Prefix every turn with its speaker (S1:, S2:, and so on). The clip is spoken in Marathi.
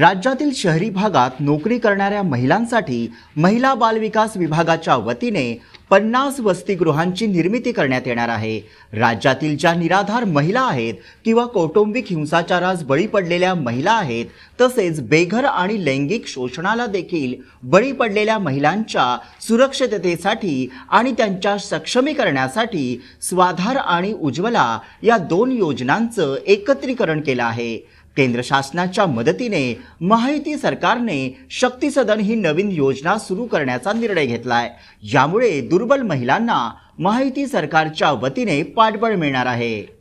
S1: राज्यातील शहरी
S2: भागात नोकरी करणाऱ्या महिलांसाठी महिला बालविकास विभागाच्या वतीने पन्नास वसतिगृहांची निर्मिती करण्यात येणार आहे राज्यातील ज्या निराधार महिला आहेत किंवा कौटुंबिक हिंसाचारास बळी पडलेल्या महिला आहेत तसेच बेघर आणि लैंगिक शोषणाला देखील बळी पडलेल्या महिलांच्या सुरक्षिततेसाठी आणि त्यांच्या सक्षमीकरणासाठी स्वाधार आणि उज्ज्वला या दोन योजनांचं एकत्रीकरण केलं आहे केंद्र शासनाच्या मदतीने माहिती सरकारने शक्ती सदन ही नवीन योजना सुरू करण्याचा निर्णय घेतलाय यामुळे दुर्बल महिलांना माहिती सरकारच्या वतीने पाठबळ मिळणार आहे